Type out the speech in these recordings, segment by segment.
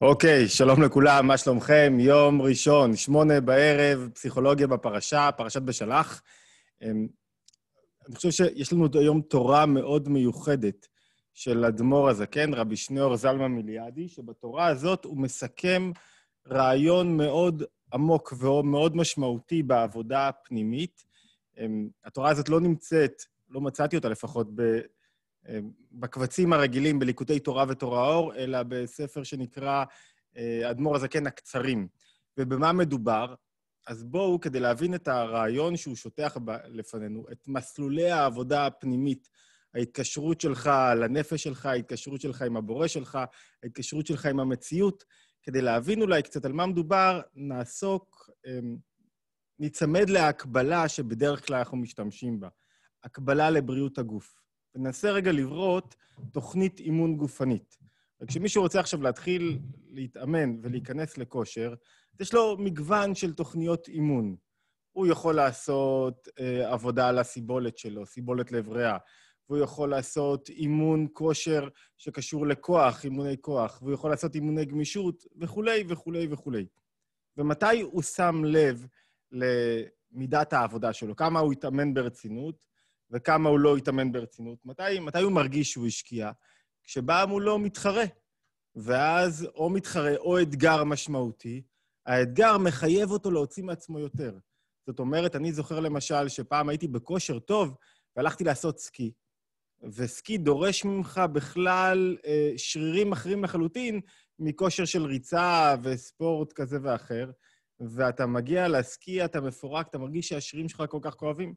אוקיי, okay, שלום לכולם, מה שלומכם? יום ראשון, שמונה בערב, פסיכולוגיה בפרשה, פרשת בשלח. אמ, אני חושב שיש לנו היום תורה מאוד מיוחדת של אדמו"ר הזקן, רבי שניאור זלמה מיליאדי, שבתורה הזאת הוא מסכם רעיון מאוד עמוק ומאוד משמעותי בעבודה הפנימית. אמ, התורה הזאת לא נמצאת, לא מצאתי אותה לפחות, אה, בקבצים הרגילים בליקודי תורה ותורה אור, אלא בספר שנקרא אה, אדמו"ר הזקן הקצרים. ובמה מדובר? אז בואו, כדי להבין את הרעיון שהוא שוטח לפנינו, את מסלולי העבודה הפנימית, ההתקשרות שלך לנפש שלך, ההתקשרות שלך עם הבורא שלך, ההתקשרות שלך עם המציאות, כדי להבין אולי קצת על מה מדובר, נעסוק, אמ, ניצמד להקבלה שבדרך כלל אנחנו משתמשים בה, הקבלה לבריאות הגוף. וננסה רגע לברות תוכנית אימון גופנית. וכשמישהו רוצה עכשיו להתחיל להתאמן ולהיכנס לכושר, יש לו מגוון של תוכניות אימון. הוא יכול לעשות אה, עבודה על הסיבולת שלו, סיבולת לב ריאה, והוא יכול לעשות אימון כושר שקשור לכוח, אימוני כוח, והוא יכול לעשות אימוני גמישות וכולי וכולי וכולי. ומתי הוא שם לב למידת העבודה שלו? כמה הוא התאמן ברצינות? וכמה הוא לא התאמן ברצינות. מתי, מתי הוא מרגיש שהוא השקיע? כשבא מולו לא מתחרה. ואז או מתחרה או אתגר משמעותי, האתגר מחייב אותו להוציא מעצמו יותר. זאת אומרת, אני זוכר למשל שפעם הייתי בכושר טוב והלכתי לעשות סקי, וסקי דורש ממך בכלל אה, שרירים אחרים לחלוטין מכושר של ריצה וספורט כזה ואחר, ואתה מגיע לסקי, אתה מפורק, אתה מרגיש שהשרירים שלך כל כך כואבים.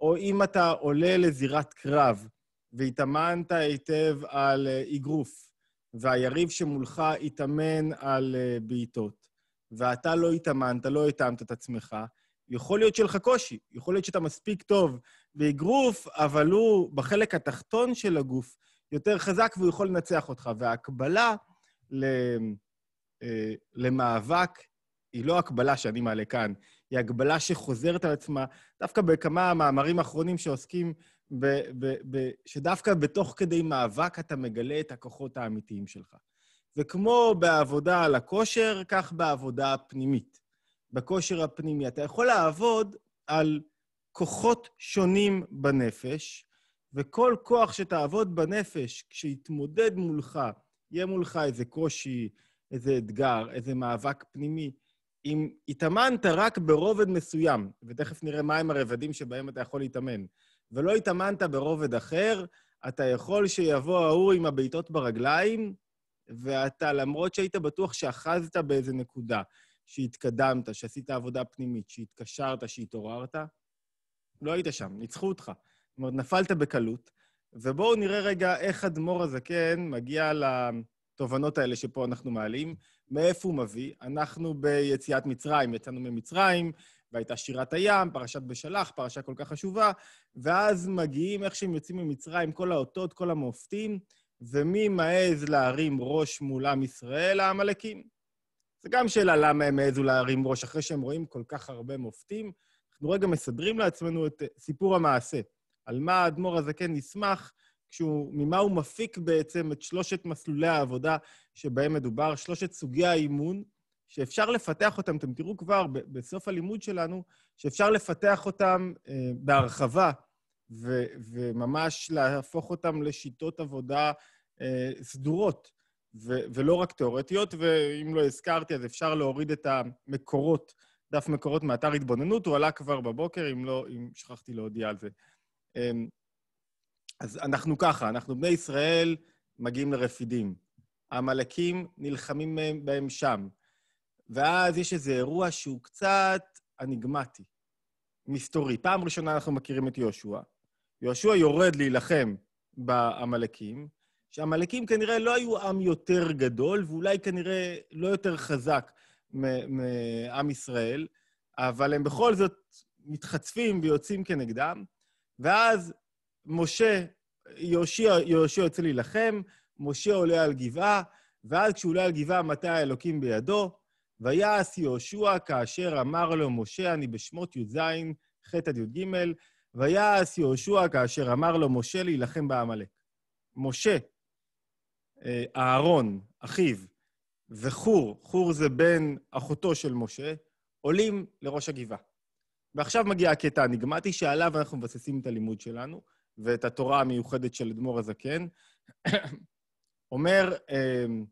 או אם אתה עולה לזירת קרב והתאמנת היטב על אה, אגרוף, והיריב שמולך התאמן על אה, בעיטות, ואתה לא התאמנת, לא התאמת את עצמך, יכול להיות שיהיה לך קושי, יכול להיות שאתה מספיק טוב באגרוף, אבל הוא בחלק התחתון של הגוף יותר חזק והוא יכול לנצח אותך. וההקבלה אה, למאבק היא לא הקבלה שאני מעלה כאן, היא הגבלה שחוזרת על עצמה, דווקא בכמה מאמרים אחרונים שעוסקים, ב, ב, ב, שדווקא בתוך כדי מאבק אתה מגלה את הכוחות האמיתיים שלך. וכמו בעבודה על הכושר, כך בעבודה הפנימית. בכושר הפנימי. אתה יכול לעבוד על כוחות שונים בנפש, וכל כוח שתעבוד בנפש, כשיתמודד מולך, יהיה מולך איזה קושי, איזה אתגר, איזה מאבק פנימי, אם התאמנת רק ברובד מסוים, ותכף נראה מהם הרבדים שבהם אתה יכול להתאמן, ולא התאמנת ברובד אחר, אתה יכול שיבוא ההוא עם הבעיטות ברגליים, ואתה, למרות שהיית בטוח שאחזת באיזה נקודה, שהתקדמת, שעשית עבודה פנימית, שהתקשרת, שהתעוררת, לא היית שם, ניצחו אותך. זאת אומרת, נפלת בקלות. ובואו נראה רגע איך אדמו"ר הזקן מגיע לתובנות האלה שפה אנחנו מעלים, מאיפה הוא מביא? אנחנו ביציאת מצרים, יצאנו ממצרים, והייתה שירת הים, פרשת בשלח, פרשה כל כך חשובה, ואז מגיעים, איך שהם יוצאים ממצרים, כל האותות, כל המופתים, ומי מעז להרים ראש מול עם ישראל? העמלקים. זו גם שאלה למה הם העזו להרים ראש, אחרי שהם רואים כל כך הרבה מופתים. אנחנו רגע מסדרים לעצמנו את סיפור המעשה, על מה האדמו"ר הזקן נסמך, כשהוא, ממה הוא מפיק בעצם את שלושת מסלולי העבודה שבהם מדובר, שלושת סוגי האימון, שאפשר לפתח אותם, אתם תראו כבר בסוף הלימוד שלנו, שאפשר לפתח אותם אה, בהרחבה ו- וממש להפוך אותם לשיטות עבודה אה, סדורות, ו- ולא רק תיאורטיות, ואם לא הזכרתי, אז אפשר להוריד את המקורות, דף מקורות מאתר התבוננות, הוא עלה כבר בבוקר, אם לא, אם שכחתי להודיע על זה. אה, אז אנחנו ככה, אנחנו בני ישראל מגיעים לרפידים. העמלקים נלחמים בהם שם. ואז יש איזה אירוע שהוא קצת אניגמטי, מסתורי. פעם ראשונה אנחנו מכירים את יהושע. יהושע יורד להילחם בעמלקים, שהעמלקים כנראה לא היו עם יותר גדול, ואולי כנראה לא יותר חזק מעם ישראל, אבל הם בכל זאת מתחצפים ויוצאים כנגדם. ואז משה, יהושע, יהושע יוצא להילחם, משה עולה על גבעה, ואז כשהוא עולה על גבעה, מטה האלוקים בידו. ויעש יהושע כאשר אמר לו משה, אני בשמות י"ז, ח' עד י"ג, ויעש יהושע כאשר אמר לו משה להילחם בעמלק. משה, אה, אהרון, אחיו, וחור, חור זה בן אחותו של משה, עולים לראש הגבעה. ועכשיו מגיע הקטע הנגמטי שעליו אנחנו מבססים את הלימוד שלנו ואת התורה המיוחדת של אדמו"ר הזקן. אומר, אמ,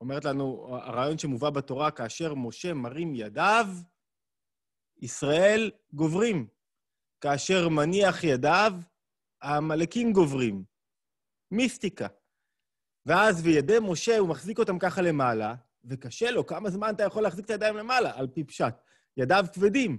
אומרת לנו הרעיון שמובא בתורה, כאשר משה מרים ידיו, ישראל גוברים. כאשר מניח ידיו, העמלקים גוברים. מיסטיקה. ואז וידי משה, הוא מחזיק אותם ככה למעלה, וקשה לו, כמה זמן אתה יכול להחזיק את הידיים למעלה? על פי פשט. ידיו כבדים.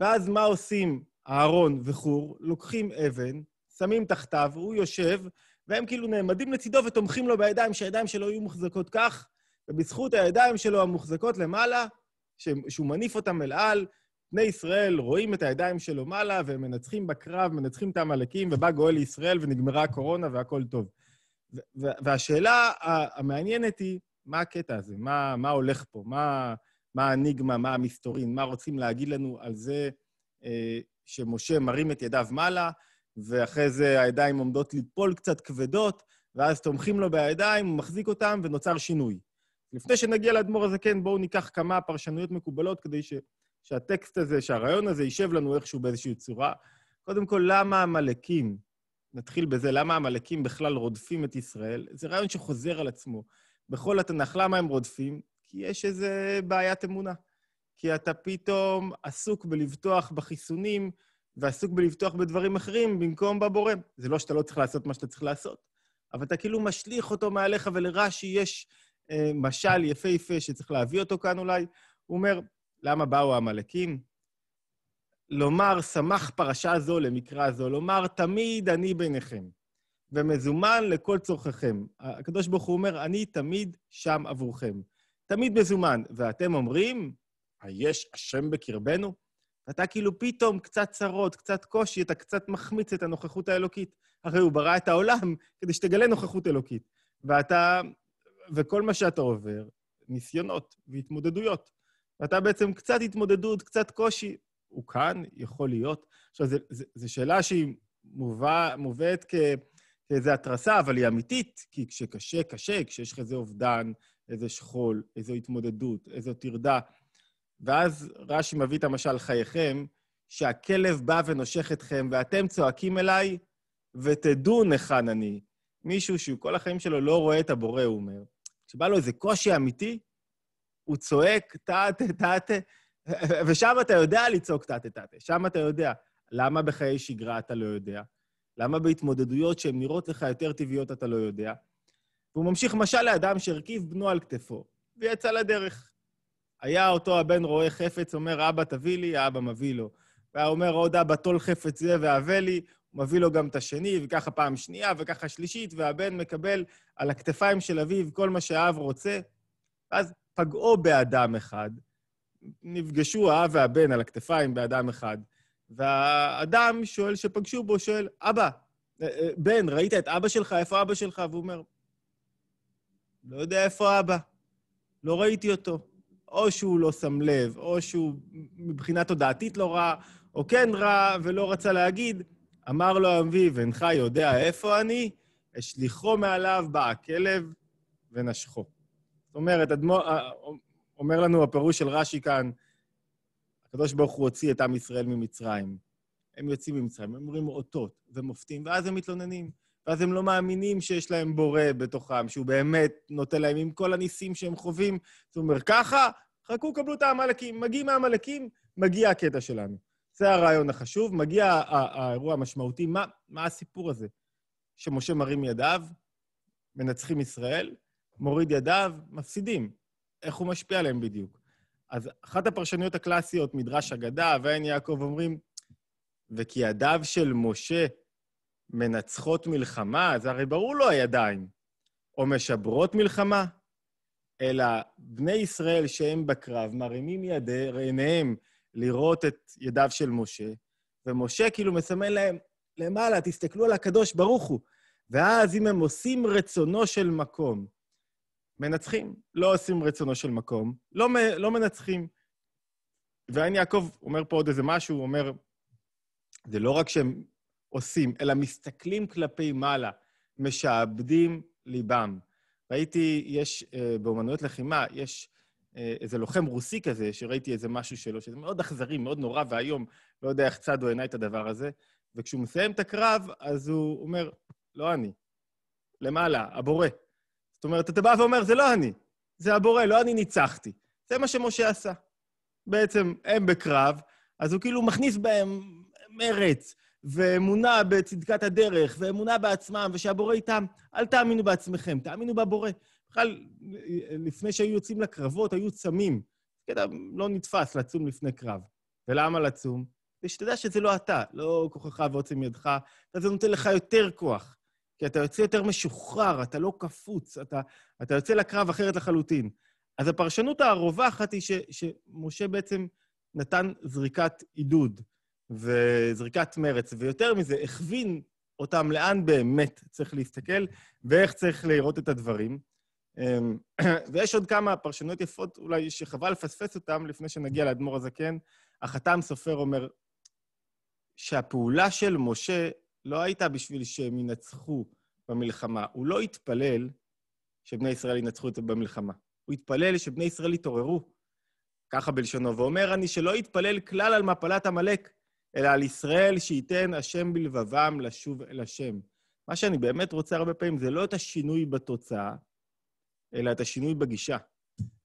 ואז מה עושים אהרון וחור? לוקחים אבן, שמים תחתיו, הוא יושב, והם כאילו נעמדים לצידו ותומכים לו בידיים, שהידיים שלו יהיו מוחזקות כך, ובזכות הידיים שלו המוחזקות למעלה, שהוא מניף אותם אל על, בני ישראל רואים את הידיים שלו מעלה, והם מנצחים בקרב, מנצחים את העמלקים, ובא גואל לישראל, ונגמרה הקורונה והכול טוב. והשאלה המעניינת היא, מה הקטע הזה? מה, מה הולך פה? מה, מה הניגמה? מה המסתורין? מה רוצים להגיד לנו על זה אה, שמשה מרים את ידיו מעלה? ואחרי זה הידיים עומדות ליפול קצת כבדות, ואז תומכים לו בידיים, הוא מחזיק אותם ונוצר שינוי. לפני שנגיע לאדמו"ר הזקן, כן, בואו ניקח כמה פרשנויות מקובלות כדי ש, שהטקסט הזה, שהרעיון הזה יישב לנו איכשהו באיזושהי צורה. קודם כול, למה עמלקים, נתחיל בזה, למה עמלקים בכלל רודפים את ישראל? זה רעיון שחוזר על עצמו. בכל התנ"ך, למה הם רודפים? כי יש איזו בעיית אמונה. כי אתה פתאום עסוק בלבטוח בחיסונים, ועסוק בלבטוח בדברים אחרים במקום בבורא. זה לא שאתה לא צריך לעשות מה שאתה צריך לעשות, אבל אתה כאילו משליך אותו מעליך, ולרש"י יש אה, משל יפהפה שצריך להביא אותו כאן אולי. הוא אומר, למה באו העמלקים? לומר, שמח פרשה זו למקרא זו, לומר, תמיד אני ביניכם, ומזומן לכל צורככם. הקדוש ברוך הוא אומר, אני תמיד שם עבורכם. תמיד מזומן. ואתם אומרים, היש השם בקרבנו? ואתה כאילו פתאום קצת צרות, קצת קושי, אתה קצת מחמיץ את הנוכחות האלוקית. הרי הוא ברא את העולם כדי שתגלה נוכחות אלוקית. ואתה, וכל מה שאתה עובר, ניסיונות והתמודדויות. ואתה בעצם קצת התמודדות, קצת קושי. הוא כאן, יכול להיות. עכשיו, זו שאלה שהיא מובא, מובאת כ, כאיזו התרסה, אבל היא אמיתית, כי כשקשה, קשה, כשיש לך איזה אובדן, איזה שכול, איזו התמודדות, איזו טרדה, ואז רש"י מביא את המשל חייכם, שהכלב בא ונושך אתכם, ואתם צועקים אליי, ותדעו נחן אני. מישהו שהוא כל החיים שלו לא רואה את הבורא, הוא אומר. כשבא לו איזה קושי אמיתי, הוא צועק טאטה, טאטה, ושם אתה יודע לצעוק טאטה, טאטה, שם אתה יודע. למה בחיי שגרה אתה לא יודע? למה בהתמודדויות שהן נראות לך יותר טבעיות אתה לא יודע? והוא ממשיך משל לאדם שהרכיב בנו על כתפו, ויצא לדרך. היה אותו הבן רואה חפץ, אומר, אבא, תביא לי, האבא מביא לו. והוא אומר, עוד אבא, תול חפץ זה והבא לי, הוא מביא לו גם את השני, וככה פעם שנייה, וככה שלישית, והבן מקבל על הכתפיים של אביו כל מה שהאב רוצה. ואז פגעו באדם אחד, נפגשו האב והבן על הכתפיים באדם אחד, והאדם שואל, שפגשו בו, שואל, אבא, אה, אה, בן, ראית את אבא שלך? איפה אבא שלך? והוא אומר, לא יודע איפה אבא, לא ראיתי אותו. או שהוא לא שם לב, או שהוא מבחינה תודעתית לא רע, או כן רע ולא רצה להגיד, אמר לו האביב, אינך יודע איפה אני? השליכו מעליו בא הכלב ונשכו. זאת אומרת, אדמו, אה, אה, אומר לנו הפירוש של רש"י כאן, הקדוש ברוך הוא הוציא את עם ישראל ממצרים. הם יוצאים ממצרים, הם אומרים אותות ומופתים, ואז הם מתלוננים. ואז הם לא מאמינים שיש להם בורא בתוכם, שהוא באמת נותן להם עם כל הניסים שהם חווים. זאת אומרת, ככה, חכו, קבלו את העמלקים. מגיעים העמלקים, מגיע הקטע שלנו. זה הרעיון החשוב, מגיע האירוע המשמעותי. מה, מה הסיפור הזה? שמשה מרים ידיו, מנצחים ישראל, מוריד ידיו, מפסידים. איך הוא משפיע עליהם בדיוק? אז אחת הפרשנויות הקלאסיות, מדרש אגדה, ועין יעקב אומרים, וכי ידיו של משה מנצחות מלחמה, זה הרי ברור לו הידיים. או משברות מלחמה, אלא בני ישראל שהם בקרב מרימים ידי, עיניהם לראות את ידיו של משה, ומשה כאילו מסמן להם, למעלה, תסתכלו על הקדוש ברוך הוא. ואז אם הם עושים רצונו של מקום, מנצחים. לא עושים רצונו של מקום, לא, לא מנצחים. ועין יעקב אומר פה עוד איזה משהו, הוא אומר, זה לא רק שהם עושים, אלא מסתכלים כלפי מעלה, משעבדים ליבם. ראיתי, יש אה, באומנויות לחימה, יש אה, איזה לוחם רוסי כזה, שראיתי איזה משהו שלו, שזה מאוד אכזרי, מאוד נורא ואיום, לא יודע איך צד צדו עיניי את הדבר הזה. וכשהוא מסיים את הקרב, אז הוא אומר, לא אני, למעלה, הבורא. זאת אומרת, אתה בא ואומר, זה לא אני, זה הבורא, לא אני ניצחתי. זה מה שמשה עשה. בעצם, הם בקרב, אז הוא כאילו מכניס בהם מרץ, ואמונה בצדקת הדרך, ואמונה בעצמם, ושהבורא איתם. אל תאמינו בעצמכם, תאמינו בבורא. בכלל, לפני שהיו יוצאים לקרבות, היו צמים. קטע לא נתפס לצום לפני קרב. ולמה לצום? כדי שתדע שזה לא אתה, לא כוחך ועוצם ידך, אלא זה נותן לך יותר כוח. כי אתה יוצא יותר משוחרר, אתה לא קפוץ, אתה, אתה יוצא לקרב אחרת לחלוטין. אז הפרשנות הרווחת היא ש, שמשה בעצם נתן זריקת עידוד. וזריקת מרץ, ויותר מזה, הכווין אותם לאן באמת צריך להסתכל ואיך צריך לראות את הדברים. אמ, ויש עוד כמה פרשנויות יפות אולי שחבל לפספס אותן לפני שנגיע לאדמו"ר הזקן. החתם סופר אומר שהפעולה של משה לא הייתה בשביל שהם ינצחו במלחמה. הוא לא התפלל שבני ישראל ינצחו את זה במלחמה. הוא התפלל שבני ישראל יתעוררו. ככה בלשונו, ואומר אני שלא יתפלל כלל על מפלת עמלק, אלא על ישראל שייתן השם בלבבם לשוב אל השם. מה שאני באמת רוצה הרבה פעמים זה לא את השינוי בתוצאה, אלא את השינוי בגישה,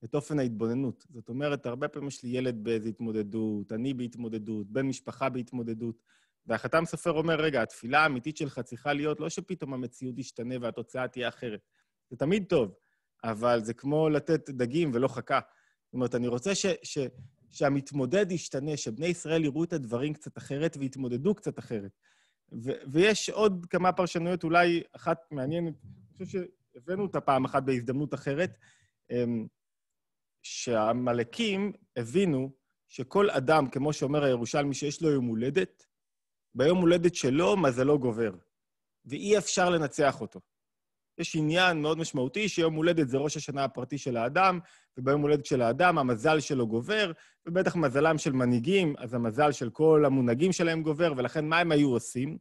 את אופן ההתבוננות. זאת אומרת, הרבה פעמים יש לי ילד באיזו התמודדות, אני בהתמודדות, בן משפחה בהתמודדות, והחתם סופר אומר, רגע, התפילה האמיתית שלך צריכה להיות לא שפתאום המציאות תשתנה והתוצאה תהיה אחרת. זה תמיד טוב, אבל זה כמו לתת דגים ולא חכה. זאת אומרת, אני רוצה ש, ש, שהמתמודד ישתנה, שבני ישראל יראו את הדברים קצת אחרת ויתמודדו קצת אחרת. ו- ויש עוד כמה פרשנויות, אולי אחת מעניינת, אני חושב שהבאנו אותה פעם אחת בהזדמנות אחרת, אמ, שהעמלקים הבינו שכל אדם, כמו שאומר הירושלמי, שיש לו יום הולדת, ביום הולדת שלו מזלו גובר, ואי אפשר לנצח אותו. יש עניין מאוד משמעותי שיום הולדת זה ראש השנה הפרטי של האדם, וביום הולדת של האדם המזל שלו גובר, ובטח מזלם של מנהיגים, אז המזל של כל המונהגים שלהם גובר, ולכן מה הם היו עושים?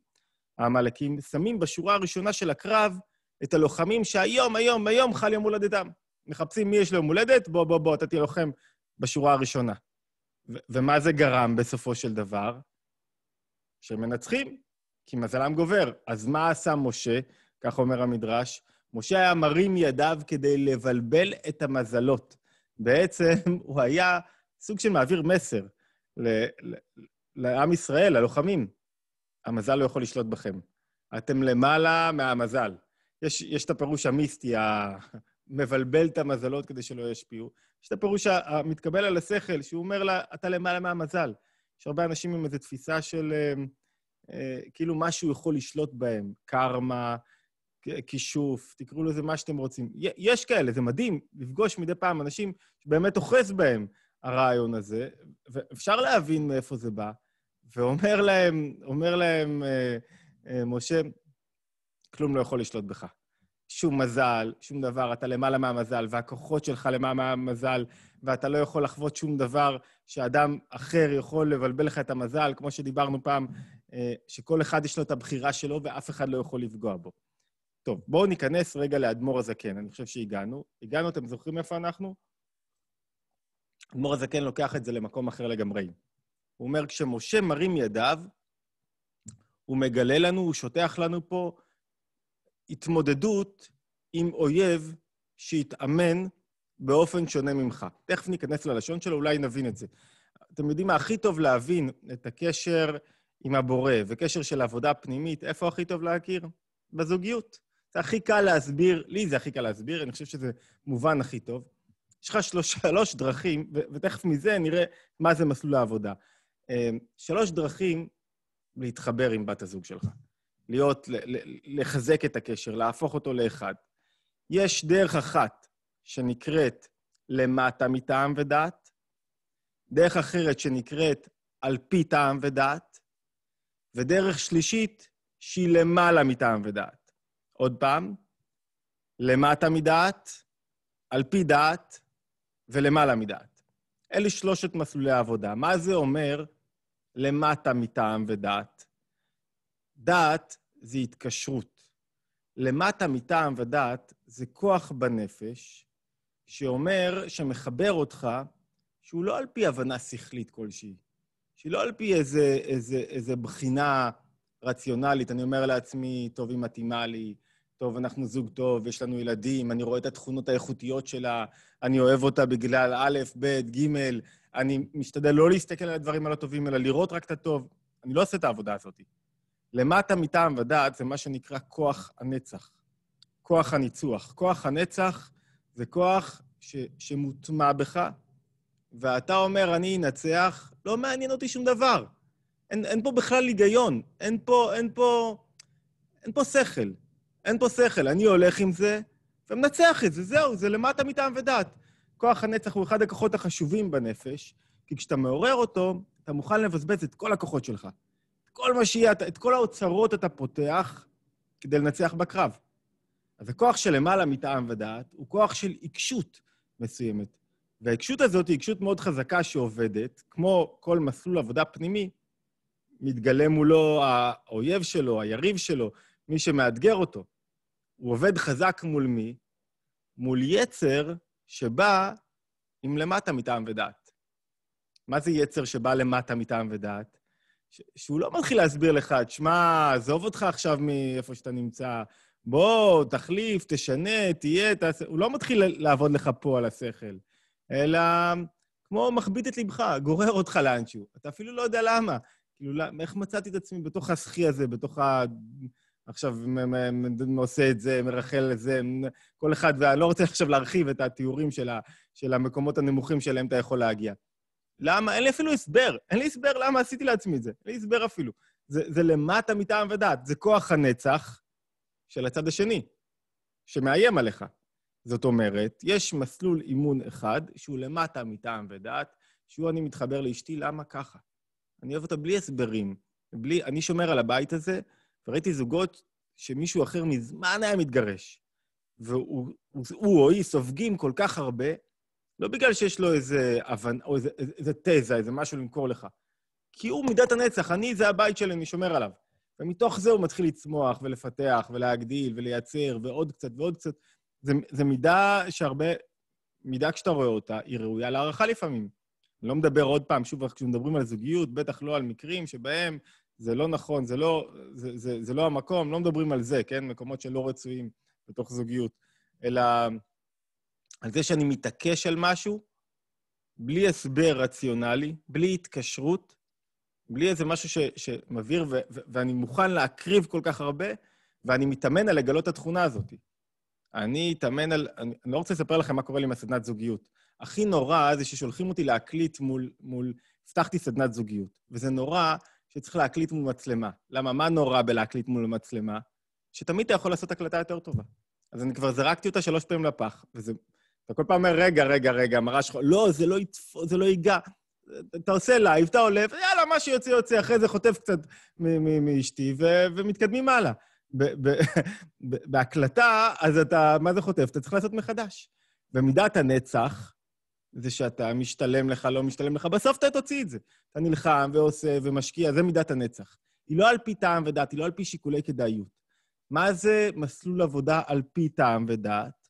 העמלקים שמים בשורה הראשונה של הקרב את הלוחמים שהיום, היום, היום חל יום הולדתם. מחפשים מי יש לו יום הולדת, בוא, בוא, בוא, אתה תהיה לוחם בשורה הראשונה. ו- ומה זה גרם בסופו של דבר? שהם מנצחים, כי מזלם גובר. אז מה עשה משה? כך אומר המדרש, משה היה מרים ידיו כדי לבלבל את המזלות. בעצם הוא היה סוג של מעביר מסר ל- ל- לעם ישראל, ללוחמים. המזל לא יכול לשלוט בכם. אתם למעלה מהמזל. יש, יש את הפירוש המיסטי, המבלבל את המזלות כדי שלא ישפיעו. יש את הפירוש המתקבל על השכל, שהוא אומר לה, אתה למעלה מהמזל. יש הרבה אנשים עם איזו תפיסה של אה, אה, כאילו משהו יכול לשלוט בהם, קרמה, כישוף, תקראו לזה מה שאתם רוצים. יש כאלה, זה מדהים לפגוש מדי פעם אנשים שבאמת אוחז בהם הרעיון הזה, ואפשר להבין מאיפה זה בא, ואומר להם, אומר להם, אה, אה, משה, כלום לא יכול לשלוט בך. שום מזל, שום דבר, אתה למעלה מהמזל, והכוחות שלך למעלה מהמזל, ואתה לא יכול לחוות שום דבר שאדם אחר יכול לבלבל לך את המזל, כמו שדיברנו פעם, אה, שכל אחד יש לו את הבחירה שלו ואף אחד לא יכול לפגוע בו. טוב, בואו ניכנס רגע לאדמו"ר הזקן, אני חושב שהגענו. הגענו, אתם זוכרים איפה אנחנו? אדמו"ר הזקן לוקח את זה למקום אחר לגמרי. הוא אומר, כשמשה מרים ידיו, הוא מגלה לנו, הוא שוטח לנו פה התמודדות עם אויב שהתאמן באופן שונה ממך. תכף ניכנס ללשון שלו, אולי נבין את זה. אתם יודעים מה הכי טוב להבין את הקשר עם הבורא וקשר של עבודה פנימית, איפה הכי טוב להכיר? בזוגיות. זה הכי קל להסביר, לי זה הכי קל להסביר, אני חושב שזה מובן הכי טוב. יש לך שלוש, שלוש דרכים, ו- ותכף מזה נראה מה זה מסלול העבודה. אה, שלוש דרכים להתחבר עם בת הזוג שלך. להיות, לחזק את הקשר, להפוך אותו לאחד. יש דרך אחת שנקראת למטה מטעם ודעת, דרך אחרת שנקראת על פי טעם ודעת, ודרך שלישית שהיא למעלה מטעם ודעת. עוד פעם, למטה מדעת, על פי דעת ולמעלה מדעת. אלה שלושת מסלולי העבודה. מה זה אומר למטה מטעם ודעת? דעת זה התקשרות. למטה מטעם ודעת זה כוח בנפש שאומר, שמחבר אותך, שהוא לא על פי הבנה שכלית כלשהי, שהיא לא על פי איזה, איזה, איזה בחינה רציונלית, אני אומר לעצמי, טוב, היא מתאימה לי, טוב, אנחנו זוג טוב, יש לנו ילדים, אני רואה את התכונות האיכותיות שלה, אני אוהב אותה בגלל א', ב', ג', אני משתדל לא להסתכל על הדברים הלא טובים, אלא לראות רק את הטוב. אני לא עושה את העבודה הזאת. למטה מטעם ודעת זה מה שנקרא כוח הנצח, כוח הניצוח. כוח הנצח זה כוח ש, שמוטמע בך, ואתה אומר, אני אנצח, לא מעניין אותי שום דבר. אין, אין פה בכלל היגיון, אין פה, אין פה, אין פה שכל. אין פה שכל, אני הולך עם זה ומנצח את זה, זהו, זה למטה מטעם ודעת. כוח הנצח הוא אחד הכוחות החשובים בנפש, כי כשאתה מעורר אותו, אתה מוכן לבזבז את כל הכוחות שלך. את כל מה שיהיה, את כל האוצרות אתה פותח כדי לנצח בקרב. אז הכוח שלמעלה של מטעם ודעת הוא כוח של עיקשות מסוימת. והעיקשות הזאת היא עיקשות מאוד חזקה שעובדת, כמו כל מסלול עבודה פנימי, מתגלה מולו האויב שלו, היריב שלו, מי שמאתגר אותו. הוא עובד חזק מול מי? מול יצר שבא עם למטה מטעם ודעת. מה זה יצר שבא למטה מטעם ודעת? ש- שהוא לא מתחיל להסביר לך, תשמע, עזוב אותך עכשיו מאיפה שאתה נמצא, בוא, תחליף, תשנה, תהיה, תעשה... הוא לא מתחיל לעבוד לך פה על השכל, אלא כמו מכביד את ליבך, גורר אותך לאנשהו. אתה אפילו לא יודע למה. כאילו, לא, איך מצאתי את עצמי בתוך הסחי הזה, בתוך ה... עכשיו עושה את זה, מרחל את זה, כל אחד, ואני לא רוצה עכשיו להרחיב את התיאורים של, ה, של המקומות הנמוכים שאליהם אתה יכול להגיע. למה? אין לי אפילו הסבר. אין לי הסבר למה עשיתי לעצמי את זה. אין לי הסבר אפילו. זה, זה למטה מטעם ודעת, זה כוח הנצח של הצד השני, שמאיים עליך. זאת אומרת, יש מסלול אימון אחד שהוא למטה מטעם ודעת, שהוא אני מתחבר לאשתי, למה ככה? אני אוהב אותה בלי הסברים, בלי... אני שומר על הבית הזה, וראיתי זוגות שמישהו אחר מזמן היה מתגרש, והוא או היא סופגים כל כך הרבה, לא בגלל שיש לו איזה הבנה, או איזה, איזה תזה, איזה משהו למכור לך, כי הוא מידת הנצח, אני, זה הבית שלי, אני שומר עליו. ומתוך זה הוא מתחיל לצמוח ולפתח ולהגדיל ולייצר ועוד קצת ועוד קצת. זו מידה שהרבה, מידה כשאתה רואה אותה, היא ראויה להערכה לפעמים. אני לא מדבר עוד פעם, שוב, כשמדברים על זוגיות, בטח לא על מקרים שבהם זה לא נכון, זה לא, זה, זה, זה לא המקום, לא מדברים על זה, כן? מקומות שלא רצויים בתוך זוגיות, אלא על זה שאני מתעקש על משהו בלי הסבר רציונלי, בלי התקשרות, בלי איזה משהו ש, שמבהיר, ו, ו, ואני מוכן להקריב כל כך הרבה, ואני מתאמן על לגלות את התכונה הזאת. אני אתאמן על... אני, אני לא רוצה לספר לכם מה קורה לי עם הסדנת זוגיות. הכי נורא זה ששולחים אותי להקליט מול... מול הבטחתי סדנת זוגיות, וזה נורא שצריך להקליט מול מצלמה. למה, מה נורא בלהקליט מול מצלמה? שתמיד אתה יכול לעשות הקלטה יותר טובה. אז אני כבר זרקתי אותה שלוש פעמים לפח, וזה... אתה כל פעם אומר, רגע, רגע, רגע, מראה שחור, לא, זה לא, יתפ... זה לא ייגע. אתה עושה לייב, אתה עולה, יאללה, מה שיוצא יוצא, אחרי זה חוטף קצת מאשתי, ו- ומתקדמים הלאה. ב- ב- בהקלטה, אז אתה, מה זה חוטף? אתה צריך לעשות מחדש. במידת הנצח, זה שאתה משתלם לך, לא משתלם לך, בסוף אתה תוציא את זה. אתה נלחם ועושה ומשקיע, זה מידת הנצח. היא לא על פי טעם ודת, היא לא על פי שיקולי כדאיות. מה זה מסלול עבודה על פי טעם ודעת?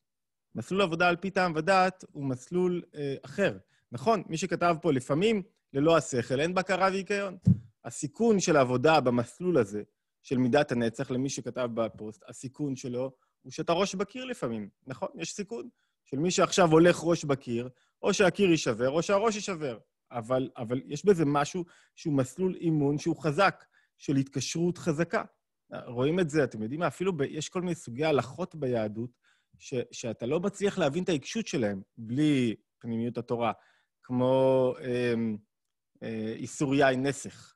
מסלול עבודה על פי טעם ודעת הוא מסלול אה, אחר. נכון, מי שכתב פה, לפעמים ללא השכל אין בקרה והיגיון. הסיכון של העבודה במסלול הזה, של מידת הנצח, למי שכתב בפוסט, הסיכון שלו הוא שאתה ראש בקיר לפעמים, נכון? יש סיכון של מי שעכשיו הולך ראש בקיר, או שהקיר יישבר או שהראש יישבר. אבל, אבל יש בזה משהו שהוא מסלול אימון שהוא חזק, של התקשרות חזקה. רואים את זה, אתם יודעים מה? אפילו ב, יש כל מיני סוגי הלכות ביהדות, ש, שאתה לא מצליח להבין את העיקשות שלהם בלי פנימיות התורה, כמו אה, אה, איסור יין נסך,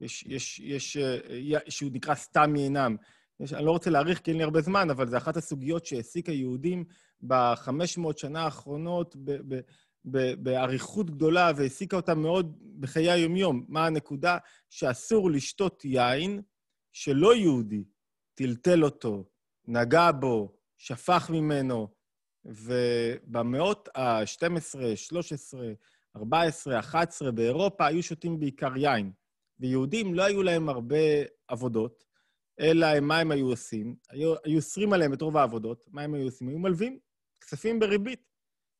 יש, יש, יש, אה, שהוא נקרא סתם מעינם. יש, אני לא רוצה להאריך כי אין לי הרבה זמן, אבל זו אחת הסוגיות שהעסיקה יהודים ב-500 שנה האחרונות באריכות גדולה והעסיקה אותה מאוד בחיי היומיום. מה הנקודה? שאסור לשתות יין שלא יהודי טלטל אותו, נגע בו, שפך ממנו, ובמאות ה-12, 13, 14, 11 באירופה היו שותים בעיקר יין. ויהודים לא היו להם הרבה עבודות, אלא מה הם היו עושים? היו אוסרים עליהם את רוב העבודות, מה הם היו עושים? היו מלווים. כספים בריבית.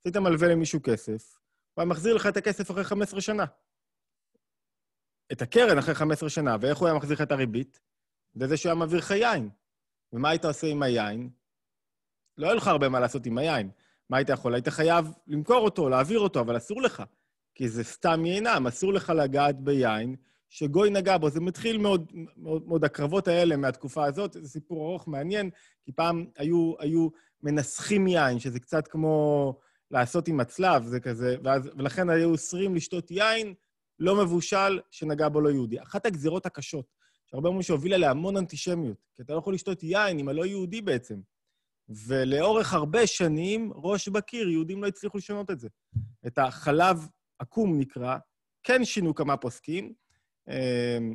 עשית מלווה למישהו כסף, הוא מחזיר לך את הכסף אחרי 15 שנה. את הקרן אחרי 15 שנה, ואיך הוא היה מחזיר לך את הריבית? בזה שהוא היה מעביר לך יין. ומה היית עושה עם היין? לא היה לך הרבה מה לעשות עם היין. מה היית יכול? היית חייב למכור אותו, להעביר אותו, אבל אסור לך, כי זה סתם יינם, אסור לך לגעת ביין, שגוי נגע בו. זה מתחיל מאוד, מאוד, מאוד הקרבות האלה מהתקופה הזאת, זה סיפור ארוך, מעניין, כי פעם היו, היו מנסחים יין, שזה קצת כמו לעשות עם הצלב, זה כזה, ואז, ולכן היו אוסרים לשתות יין לא מבושל שנגע בו לא יהודי. אחת הגזירות הקשות, שהרבה אומרים שהובילה להמון אנטישמיות, כי אתה לא יכול לשתות יין עם הלא יהודי בעצם. ולאורך הרבה שנים, ראש בקיר, יהודים לא הצליחו לשנות את זה. את החלב עקום נקרא, כן שינו כמה פוסקים, אמ,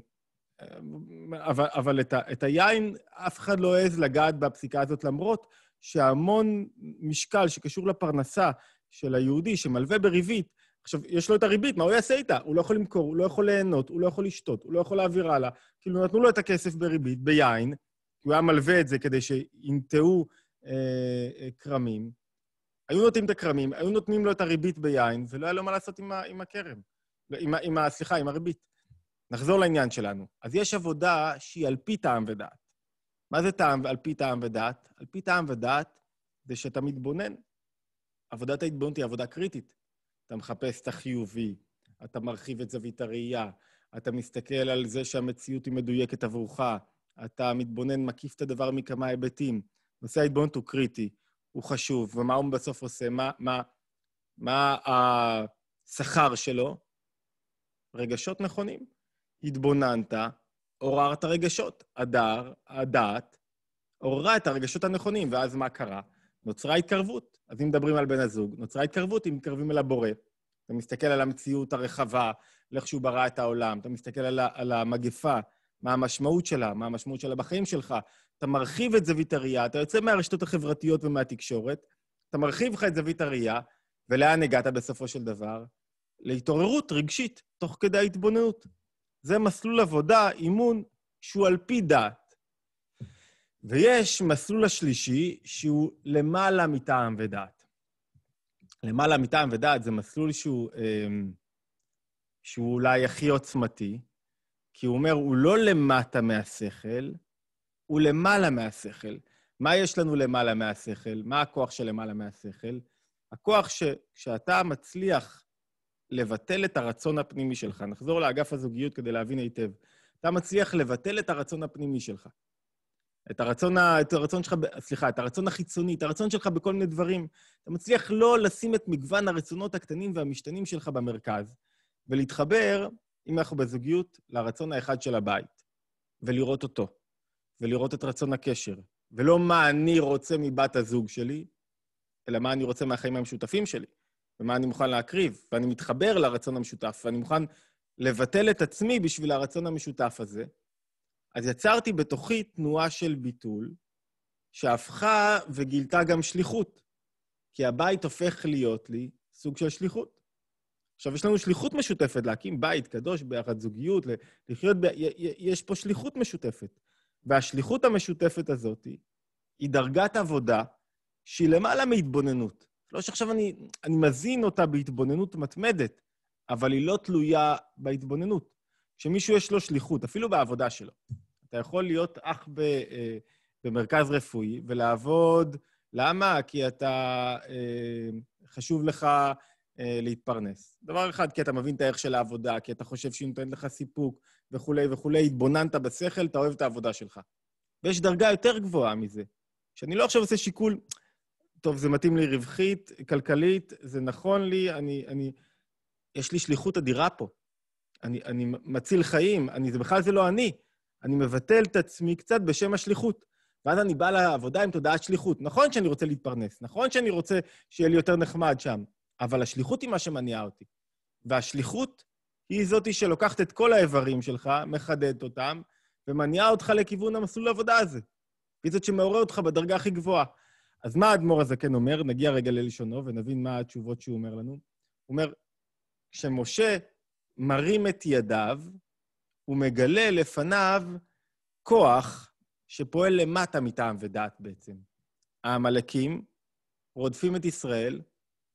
אבל, אבל את, ה, את היין אף אחד לא העז לגעת בפסיקה הזאת, למרות שהמון משקל שקשור לפרנסה של היהודי שמלווה בריבית, עכשיו, יש לו את הריבית, מה הוא יעשה איתה? הוא לא יכול למכור, הוא לא יכול ליהנות, הוא לא יכול לשתות, הוא לא יכול להעביר הלאה. כאילו, נתנו לו את הכסף בריבית, ביין, כי הוא היה מלווה את זה כדי שינטעו כרמים. אה, אה, היו נותנים את הכרמים, היו נותנים לו את הריבית ביין, ולא היה לו מה לעשות עם, ה, עם הכרם. עם, עם, סליחה, עם הריבית. נחזור לעניין שלנו. אז יש עבודה שהיא על פי טעם ודעת. מה זה טעם, על פי טעם ודעת? על פי טעם ודעת זה שאתה מתבונן. עבודת ההתבוננות היא עבודה קריטית. אתה מחפש את החיובי, אתה מרחיב את זווית הראייה, אתה מסתכל על זה שהמציאות היא מדויקת עבורך, אתה מתבונן, מקיף את הדבר מכמה היבטים. נושא ההתבוננות הוא קריטי, הוא חשוב, ומה הוא בסוף עושה? מה, מה, מה השכר שלו? רגשות נכונים. התבוננת, עוררת רגשות. הדר, הדעת, עוררה את הרגשות הנכונים, ואז מה קרה? נוצרה התקרבות. אז אם מדברים על בן הזוג, נוצרה התקרבות, אם מתקרבים אל הבורא. אתה מסתכל על המציאות הרחבה, על איך שהוא ברא את העולם, אתה מסתכל על, על המגפה, מה המשמעות שלה, מה המשמעות שלה בחיים שלך. אתה מרחיב את זווית הראייה, אתה יוצא מהרשתות החברתיות ומהתקשורת, אתה מרחיב לך את זווית הראייה, ולאן הגעת בסופו של דבר? להתעוררות רגשית, תוך כדי ההתבוננות, זה מסלול עבודה, אימון, שהוא על פי דעת. ויש מסלול השלישי, שהוא למעלה מטעם ודעת. למעלה מטעם ודעת זה מסלול שהוא, אמ, שהוא אולי הכי עוצמתי, כי הוא אומר, הוא לא למטה מהשכל, הוא למעלה מהשכל. מה יש לנו למעלה מהשכל? מה הכוח של למעלה מהשכל? הכוח שכשאתה מצליח לבטל את הרצון הפנימי שלך. נחזור לאגף הזוגיות כדי להבין היטב. אתה מצליח לבטל את הרצון הפנימי שלך. את הרצון, ה... את הרצון שלך, סליחה, את הרצון החיצוני, את הרצון שלך בכל מיני דברים. אתה מצליח לא לשים את מגוון הרצונות הקטנים והמשתנים שלך במרכז, ולהתחבר, אם אנחנו בזוגיות, לרצון האחד של הבית, ולראות אותו, ולראות את רצון הקשר, ולא מה אני רוצה מבת הזוג שלי, אלא מה אני רוצה מהחיים המשותפים שלי. ומה אני מוכן להקריב, ואני מתחבר לרצון המשותף, ואני מוכן לבטל את עצמי בשביל הרצון המשותף הזה, אז יצרתי בתוכי תנועה של ביטול, שהפכה וגילתה גם שליחות, כי הבית הופך להיות לי סוג של שליחות. עכשיו, יש לנו שליחות משותפת להקים בית קדוש ביחד, זוגיות, לחיות ב... יש פה שליחות משותפת. והשליחות המשותפת הזאת היא דרגת עבודה שהיא למעלה מהתבוננות. לא שעכשיו אני, אני מזין אותה בהתבוננות מתמדת, אבל היא לא תלויה בהתבוננות. כשמישהו יש לו שליחות, אפילו בעבודה שלו, אתה יכול להיות אח ב, אה, במרכז רפואי ולעבוד, למה? כי אתה, אה, חשוב לך אה, להתפרנס. דבר אחד, כי אתה מבין את הערך של העבודה, כי אתה חושב שהיא נותנת לך סיפוק וכולי וכולי, התבוננת בשכל, אתה אוהב את העבודה שלך. ויש דרגה יותר גבוהה מזה, שאני לא עכשיו עושה שיקול, טוב, זה מתאים לי רווחית, כלכלית, זה נכון לי, אני... אני יש לי שליחות אדירה פה. אני, אני מציל חיים, אני, זה בכלל זה לא אני. אני מבטל את עצמי קצת בשם השליחות. ואז אני בא לעבודה עם תודעת שליחות. נכון שאני רוצה להתפרנס, נכון שאני רוצה שיהיה לי יותר נחמד שם, אבל השליחות היא מה שמניעה אותי. והשליחות היא זאתי שלוקחת את כל האיברים שלך, מחדדת אותם, ומניעה אותך לכיוון המסלול העבודה הזה. היא זאת שמעוררת אותך בדרגה הכי גבוהה. אז מה האדמו"ר הזקן אומר? נגיע רגע ללשונו ונבין מה התשובות שהוא אומר לנו. הוא אומר, כשמשה מרים את ידיו, הוא מגלה לפניו כוח שפועל למטה מטעם ודעת בעצם. העמלקים רודפים את ישראל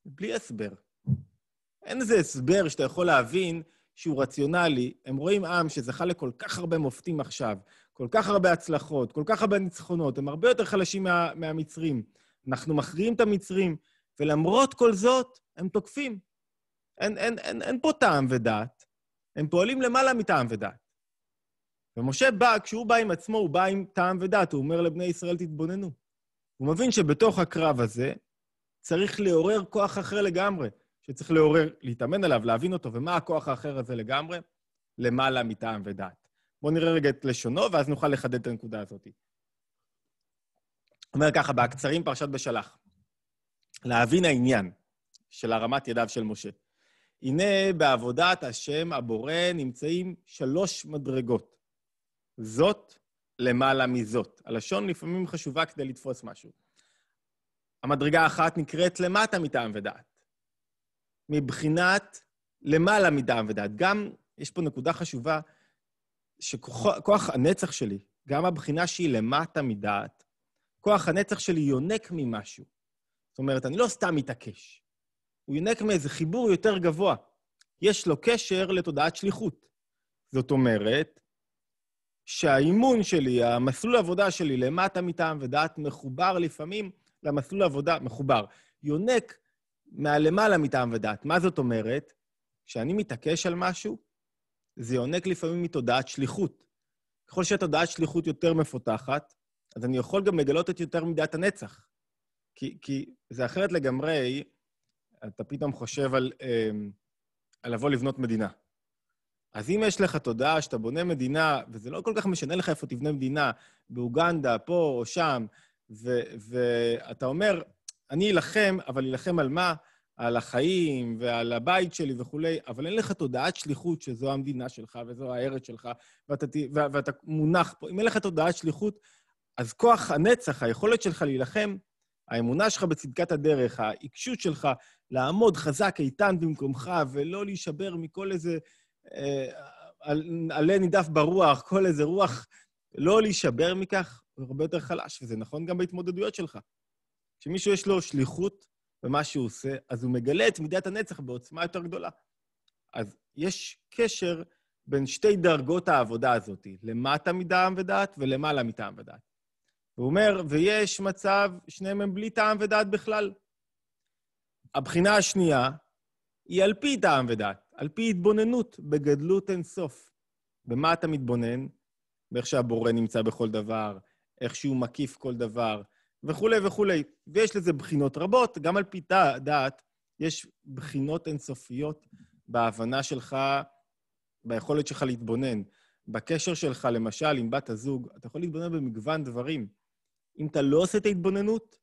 בלי הסבר. אין איזה הסבר שאתה יכול להבין שהוא רציונלי. הם רואים עם שזכה לכל כך הרבה מופתים עכשיו, כל כך הרבה הצלחות, כל כך הרבה ניצחונות, הם הרבה יותר חלשים מה, מהמצרים. אנחנו מכריעים את המצרים, ולמרות כל זאת, הם תוקפים. אין, אין, אין, אין פה טעם ודעת, הם פועלים למעלה מטעם ודעת. ומשה בא, כשהוא בא עם עצמו, הוא בא עם טעם ודעת, הוא אומר לבני ישראל, תתבוננו. הוא מבין שבתוך הקרב הזה צריך לעורר כוח אחר לגמרי, שצריך לעורר, להתאמן עליו, להבין אותו, ומה הכוח האחר הזה לגמרי? למעלה מטעם ודעת. בואו נראה רגע את לשונו, ואז נוכל לחדד את הנקודה הזאת. אומר ככה, בהקצרים פרשת בשלח, להבין העניין של הרמת ידיו של משה. הנה בעבודת השם הבורא נמצאים שלוש מדרגות. זאת למעלה מזאת. הלשון לפעמים חשובה כדי לתפוס משהו. המדרגה האחת נקראת למטה מטעם ודעת. מבחינת למעלה מטעם ודעת. גם, יש פה נקודה חשובה, שכוח הנצח שלי, גם הבחינה שהיא למטה מדעת, כוח הנצח שלי יונק ממשהו. זאת אומרת, אני לא סתם מתעקש. הוא יונק מאיזה חיבור יותר גבוה. יש לו קשר לתודעת שליחות. זאת אומרת, שהאימון שלי, המסלול העבודה שלי למטה מטעם ודעת מחובר לפעמים למסלול העבודה, מחובר, יונק מהלמעלה מטעם ודעת. מה זאת אומרת? כשאני מתעקש על משהו, זה יונק לפעמים מתודעת שליחות. ככל שהתודעת שליחות יותר מפותחת, אז אני יכול גם לגלות את יותר מידת הנצח. כי, כי זה אחרת לגמרי, אתה פתאום חושב על, אמ, על לבוא לבנות מדינה. אז אם יש לך תודעה שאתה בונה מדינה, וזה לא כל כך משנה לך איפה תבנה מדינה, באוגנדה, פה או שם, ו, ואתה אומר, אני אלחם, אבל אלחם על מה? על החיים ועל הבית שלי וכולי, אבל אין לך תודעת שליחות שזו המדינה שלך וזו הארץ שלך, ואתה, ואתה מונח פה. אם אין לך תודעת שליחות, אז כוח הנצח, היכולת שלך להילחם, האמונה שלך בצדקת הדרך, העיקשות שלך לעמוד חזק, איתן במקומך, ולא להישבר מכל איזה אה, עלה נידף ברוח, כל איזה רוח, לא להישבר מכך, הוא הרבה יותר חלש, וזה נכון גם בהתמודדויות שלך. כשמישהו יש לו שליחות במה שהוא עושה, אז הוא מגלה את מידת הנצח בעוצמה יותר גדולה. אז יש קשר בין שתי דרגות העבודה הזאת, למטה מטעם ודעת ולמעלה מטעם ודעת. הוא אומר, ויש מצב, שניהם הם בלי טעם ודעת בכלל. הבחינה השנייה היא על פי טעם ודעת, על פי התבוננות בגדלות אין סוף. במה אתה מתבונן? באיך שהבורא נמצא בכל דבר, איך שהוא מקיף כל דבר, וכולי וכולי. ויש לזה בחינות רבות, גם על פי דעת, יש בחינות אינסופיות בהבנה שלך, ביכולת שלך להתבונן. בקשר שלך, למשל, עם בת הזוג, אתה יכול להתבונן במגוון דברים. אם אתה לא עושה את ההתבוננות,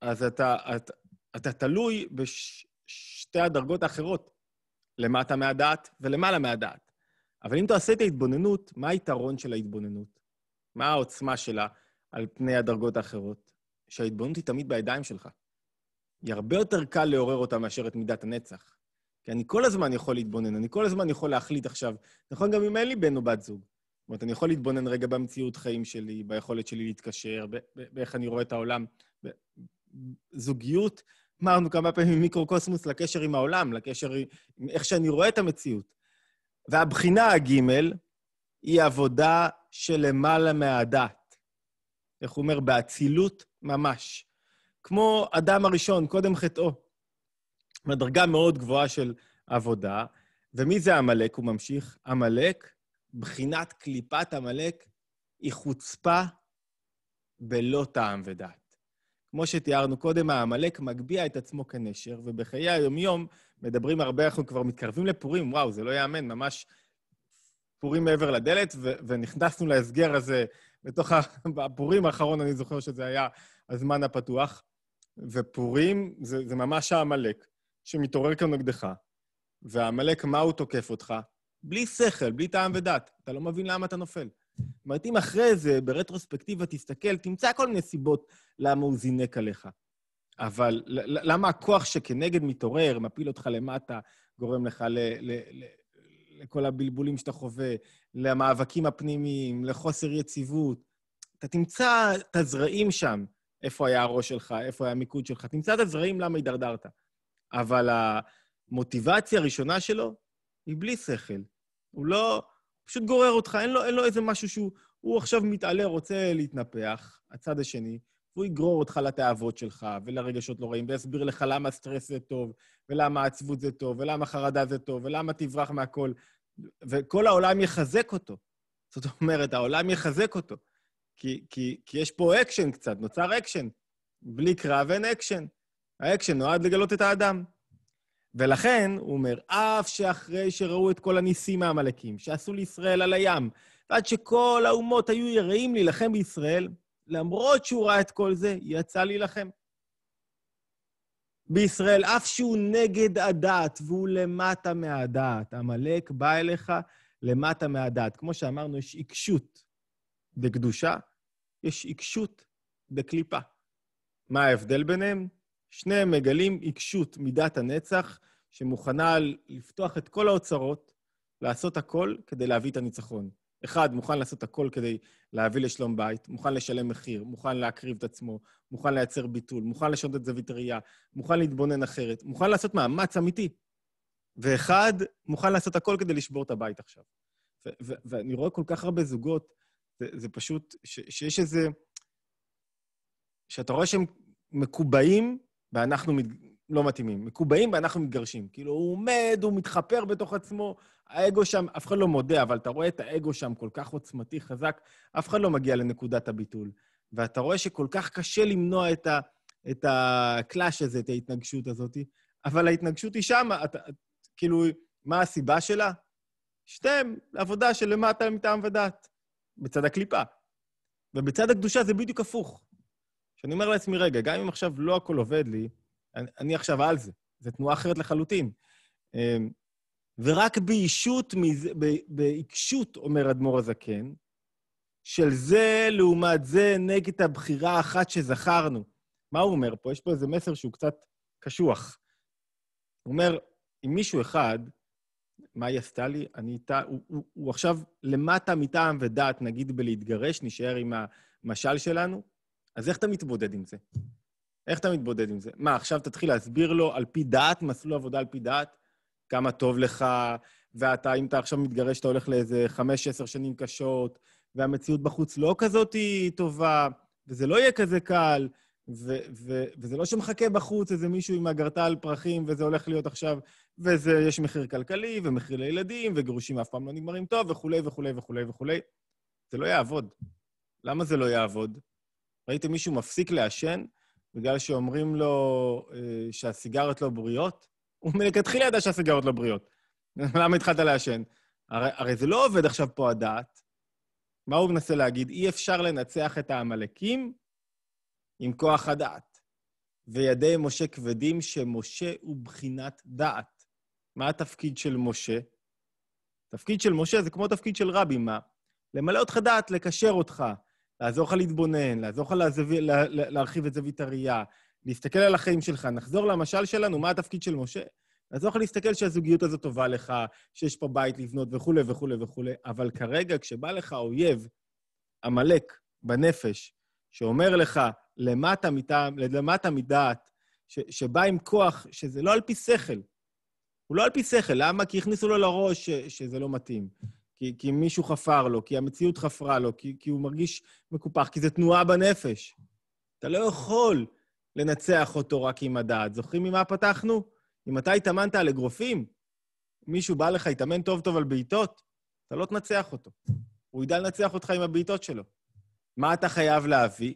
אז אתה, אתה, אתה תלוי בשתי בש, הדרגות האחרות, למטה מהדעת ולמעלה מהדעת. אבל אם אתה עושה את ההתבוננות, מה היתרון של ההתבוננות? מה העוצמה שלה על פני הדרגות האחרות? שההתבוננות היא תמיד בידיים שלך. היא הרבה יותר קל לעורר אותה מאשר את מידת הנצח. כי אני כל הזמן יכול להתבונן, אני כל הזמן יכול להחליט עכשיו. נכון, גם אם אין לי בן או בת זוג. אומרת, אני יכול להתבונן רגע במציאות חיים שלי, ביכולת שלי להתקשר, באיך אני רואה את העולם. זוגיות, אמרנו כמה פעמים מיקרוקוסמוס לקשר עם העולם, לקשר עם איך שאני רואה את המציאות. והבחינה הגימל היא עבודה שלמעלה מהדעת. איך הוא אומר? באצילות ממש. כמו אדם הראשון, קודם חטאו. מדרגה מאוד גבוהה של עבודה. ומי זה עמלק? הוא ממשיך. עמלק בחינת קליפת עמלק היא חוצפה בלא טעם ודעת. כמו שתיארנו קודם, העמלק מגביה את עצמו כנשר, ובחיי היומיום מדברים הרבה, אנחנו כבר מתקרבים לפורים, וואו, זה לא ייאמן, ממש פורים מעבר לדלת, ו- ונכנסנו להסגר הזה בתוך הפורים האחרון, אני זוכר שזה היה הזמן הפתוח, ופורים זה, זה ממש העמלק שמתעורר כאן נגדך, והעמלק, מה הוא תוקף אותך? בלי שכל, בלי טעם ודת. אתה לא מבין למה אתה נופל. זאת אומרת, אם אחרי זה, ברטרוספקטיבה, תסתכל, תמצא כל מיני סיבות למה הוא זינק עליך. אבל למה הכוח שכנגד מתעורר, מפיל אותך למטה, גורם לך ל... ל, ל לכל הבלבולים שאתה חווה, למאבקים הפנימיים, לחוסר יציבות. אתה תמצא את הזרעים שם, איפה היה הראש שלך, איפה היה המיקוד שלך. תמצא את הזרעים למה הידרדרת. אבל המוטיבציה הראשונה שלו היא בלי שכל. הוא לא... פשוט גורר אותך, אין לו, אין לו איזה משהו שהוא... הוא עכשיו מתעלה, רוצה להתנפח, הצד השני, והוא יגרור אותך לתאוות שלך ולרגשות לא רעים, ויסביר לך למה סטרס זה טוב, ולמה עצבות זה טוב, ולמה חרדה זה טוב, ולמה תברח מהכל, וכל העולם יחזק אותו. זאת אומרת, העולם יחזק אותו, כי, כי, כי יש פה אקשן קצת, נוצר אקשן. בלי קרב אין אקשן. האקשן נועד לגלות את האדם. ולכן, הוא אומר, אף שאחרי שראו את כל הניסים העמלקים שעשו לישראל על הים, ועד שכל האומות היו יראים להילחם בישראל, למרות שהוא ראה את כל זה, יצא להילחם. בישראל, אף שהוא נגד הדת והוא למטה מהדת, עמלק בא אליך למטה מהדת. כמו שאמרנו, יש עיקשות בקדושה, יש עיקשות בקליפה. מה ההבדל ביניהם? שניהם מגלים עיקשות מידת הנצח, שמוכנה לפתוח את כל האוצרות, לעשות הכל כדי להביא את הניצחון. אחד, מוכן לעשות הכל כדי להביא לשלום בית, מוכן לשלם מחיר, מוכן להקריב את עצמו, מוכן לייצר ביטול, מוכן לשנות את זווית הראייה, מוכן להתבונן אחרת, מוכן לעשות מאמץ אמיתי. ואחד, מוכן לעשות הכל כדי לשבור את הבית עכשיו. ו- ו- ואני רואה כל כך הרבה זוגות, זה, זה פשוט, ש- שיש איזה... שאתה רואה שהם מקובעים ואנחנו מת... לא מתאימים. מקובעים ואנחנו מתגרשים. כאילו, הוא עומד, הוא מתחפר בתוך עצמו, האגו שם, אף אחד לא מודה, אבל אתה רואה את האגו שם כל כך עוצמתי, חזק, אף אחד לא מגיע לנקודת הביטול. ואתה רואה שכל כך קשה למנוע את, ה... את הקלאש הזה, את ההתנגשות הזאת, אבל ההתנגשות היא שמה, אתה... כאילו, מה הסיבה שלה? שתיהן, עבודה של למטה מטעם ודת, בצד הקליפה. ובצד הקדושה זה בדיוק הפוך. שאני אומר לעצמי, רגע, גם אם עכשיו לא הכל עובד לי, אני, אני עכשיו על זה. זו תנועה אחרת לחלוטין. אמ, ורק באישות, בעיקשות, אומר אדמו"ר הזקן, של זה לעומת זה נגד הבחירה האחת שזכרנו. מה הוא אומר פה? יש פה איזה מסר שהוא קצת קשוח. הוא אומר, אם מישהו אחד, מה היא עשתה לי? אני איתה... הוא, הוא, הוא עכשיו למטה מטעם ודעת, נגיד בלהתגרש, נשאר עם המשל שלנו, אז איך אתה מתבודד עם זה? איך אתה מתבודד עם זה? מה, עכשיו תתחיל להסביר לו על פי דעת, מסלול עבודה על פי דעת, כמה טוב לך, ואתה, אם אתה עכשיו מתגרש, אתה הולך לאיזה חמש, עשר שנים קשות, והמציאות בחוץ לא כזאת היא טובה, וזה לא יהיה כזה קל, ו- ו- וזה לא שמחכה בחוץ איזה מישהו עם אגרטה על פרחים, וזה הולך להיות עכשיו, ויש מחיר כלכלי, ומחיר לילדים, וגירושים אף פעם לא נגמרים טוב, וכולי וכולי וכולי וכולי. זה לא יעבוד. למה זה לא יעבוד? ראיתם מישהו מפסיק לעשן בגלל שאומרים לו אה, לא בריאות? הוא מלכתחילה ידע שהסיגרות לא בריאות. למה התחלת לעשן? הרי, הרי זה לא עובד עכשיו פה הדעת. מה הוא מנסה להגיד? אי אפשר לנצח את העמלקים עם כוח הדעת. וידי משה כבדים, שמשה הוא בחינת דעת. מה התפקיד של משה? תפקיד של משה זה כמו תפקיד של רבי, מה? למלא אותך דעת, לקשר אותך, לעזור לך להתבונן, לעזור לך להזווי, לה, להרחיב את זווית הראייה, להסתכל על החיים שלך. נחזור למשל שלנו, מה התפקיד של משה? לעזור לך להסתכל שהזוגיות הזאת טובה לך, שיש פה בית לבנות וכולי וכולי וכולי, אבל כרגע, כשבא לך אויב, עמלק, בנפש, שאומר לך למטה, מטע... למטה מדעת, ש, שבא עם כוח, שזה לא על פי שכל. הוא לא על פי שכל, למה? כי הכניסו לו לראש ש, שזה לא מתאים. כי, כי מישהו חפר לו, כי המציאות חפרה לו, כי, כי הוא מרגיש מקופח, כי זו תנועה בנפש. אתה לא יכול לנצח אותו רק עם הדעת. זוכרים ממה פתחנו? אם אתה התאמנת על אגרופים, מישהו בא לך, התאמן טוב טוב על בעיטות, אתה לא תנצח אותו. הוא ידע לנצח אותך עם הבעיטות שלו. מה אתה חייב להביא?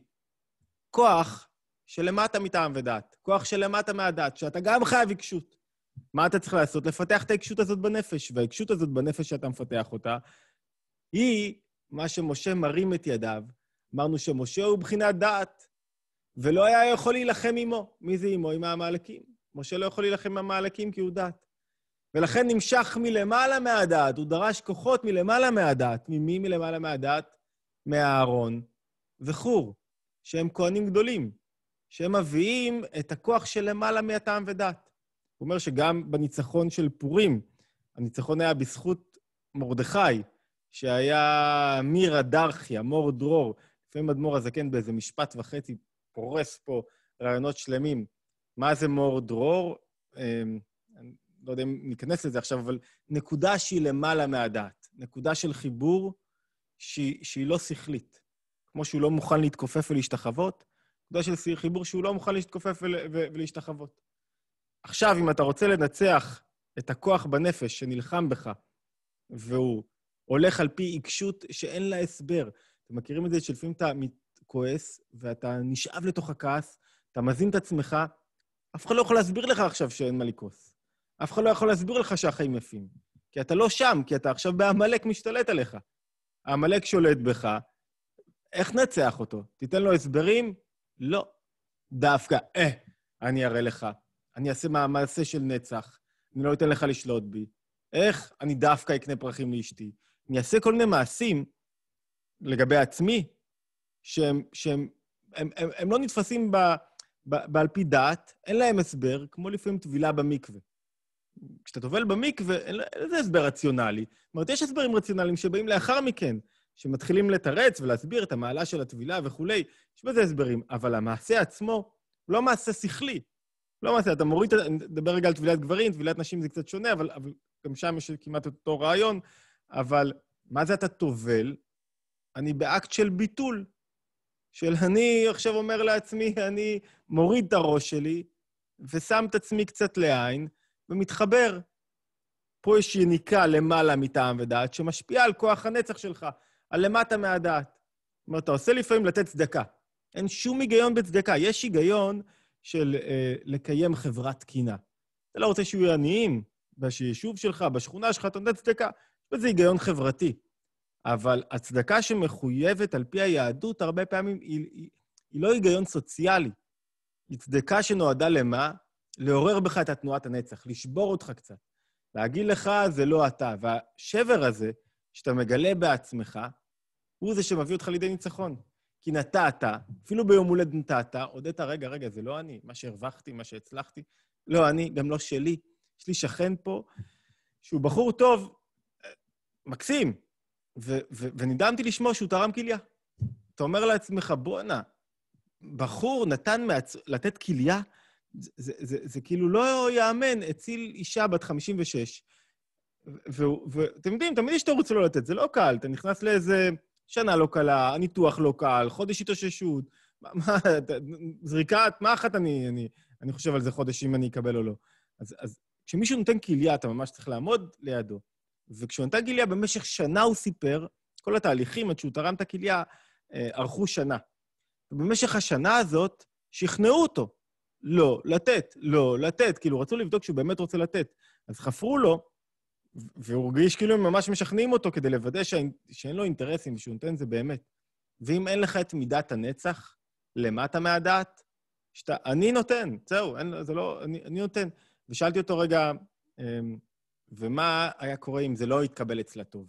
כוח שלמטה מטעם ודעת, כוח שלמטה מהדעת, שאתה גם חייב עיקשות. מה אתה צריך לעשות? לפתח את ההקשות הזאת בנפש. וההקשות הזאת בנפש שאתה מפתח אותה, היא מה שמשה מרים את ידיו. אמרנו שמשה הוא בחינת דעת, ולא היה יכול להילחם עמו. מי זה עמו? עם העמלקים. משה לא יכול להילחם עם העמלקים כי הוא דעת. ולכן נמשך מלמעלה מהדעת, הוא דרש כוחות מלמעלה מהדעת. ממי מלמעלה מהדעת? מאהרון וחור, שהם כהנים גדולים, שהם מביאים את הכוח שלמעלה מהטעם ודעת. אומר שגם בניצחון של פורים, הניצחון היה בזכות מרדכי, שהיה מירה דרכי, מור דרור. לפעמים אדמו"ר הזקן באיזה משפט וחצי פורס פה רעיונות שלמים. מה זה מור דרור? אמ, לא יודע אם ניכנס לזה עכשיו, אבל נקודה שהיא למעלה מהדעת. נקודה של חיבור שהיא, שהיא לא שכלית. כמו שהוא לא מוכן להתכופף ולהשתחוות, נקודה של חיבור שהוא לא מוכן להתכופף ולהשתחוות. עכשיו, אם אתה רוצה לנצח את הכוח בנפש שנלחם בך, והוא הולך על פי עיקשות שאין לה הסבר, אתם מכירים את זה שלפעמים אתה כועס ואתה נשאב לתוך הכעס, אתה מזין את עצמך, אף אחד לא יכול להסביר לך עכשיו שאין מה לכעוס. אף אחד לא יכול להסביר לך שהחיים יפים. כי אתה לא שם, כי אתה עכשיו בעמלק משתלט עליך. העמלק שולט בך, איך נצח אותו? תיתן לו הסברים? לא. דווקא, אה, אני אראה לך. אני אעשה מעשה של נצח, אני לא אתן לך לשלוט בי. איך אני דווקא אקנה פרחים לאשתי? אני אעשה כל מיני מעשים לגבי עצמי, שהם, שהם הם, הם, הם לא נתפסים ב, ב, בעל פי דעת, אין להם הסבר, כמו לפעמים טבילה במקווה. כשאתה טובל במקווה, אין לזה הסבר רציונלי. זאת אומרת, יש הסברים רציונליים שבאים לאחר מכן, שמתחילים לתרץ ולהסביר את המעלה של הטבילה וכולי, יש בזה הסברים, אבל המעשה עצמו הוא לא מעשה שכלי, לא מעשה, אתה מוריד, נדבר רגע על טבילת גברים, טבילת נשים זה קצת שונה, אבל, אבל גם שם יש כמעט אותו רעיון, אבל מה זה אתה טובל? אני באקט של ביטול. של אני עכשיו אומר לעצמי, אני מוריד את הראש שלי ושם את עצמי קצת לעין ומתחבר. פה יש יניקה למעלה מטעם ודעת שמשפיעה על כוח הנצח שלך, על למטה מהדעת. זאת אומרת, אתה עושה לפעמים לתת צדקה. אין שום היגיון בצדקה. יש היגיון של אה, לקיים חברה תקינה. אתה לא רוצה שיהיו עניים ביישוב שלך, בשכונה שלך, אתה נותן צדקה. יש בזה היגיון חברתי. אבל הצדקה שמחויבת על פי היהדות, הרבה פעמים היא, היא, היא לא היגיון סוציאלי. היא צדקה שנועדה למה? לעורר בך את התנועת הנצח, לשבור אותך קצת. להגיד לך, זה לא אתה. והשבר הזה, שאתה מגלה בעצמך, הוא זה שמביא אותך לידי ניצחון. כי נתת, אפילו ביום הולד נתת, הודית, רגע, רגע, זה לא אני, מה שהרווחתי, מה שהצלחתי, לא אני, גם לא שלי. יש לי שכן פה, שהוא בחור טוב, אה, מקסים, ו- ו- ונדהמתי לשמוע שהוא תרם כליה. אתה אומר לעצמך, בואנה, בחור נתן מעצ... לתת כליה? זה, זה, זה, זה כאילו לא ייאמן, הציל אישה בת 56. ואתם יודעים, תמיד יש תירוץ לא לתת, זה לא קל, אתה נכנס לאיזה... שנה לא קלה, הניתוח לא קל, חודש התאוששות. מה, מה זריקת, מה אחת אני, אני, אני חושב על זה חודש, אם אני אקבל או לא. אז, אז כשמישהו נותן כליה, אתה ממש צריך לעמוד לידו. וכשהוא נתן כליה, במשך שנה הוא סיפר, כל התהליכים עד שהוא תרם את הכליה, ארכו אה, שנה. ובמשך השנה הזאת שכנעו אותו לא לתת, לא לתת. כאילו, רצו לבדוק שהוא באמת רוצה לתת. אז חפרו לו, והוא הרגיש כאילו הם ממש משכנעים אותו כדי לוודא שאין, שאין לו אינטרסים, שהוא נותן את זה באמת. ואם אין לך את מידת הנצח, למטה מהדעת, שאתה, אני נותן, זהו, אין, זה לא, אני, אני נותן. ושאלתי אותו רגע, אמ, ומה היה קורה אם זה לא יתקבל אצלה טוב?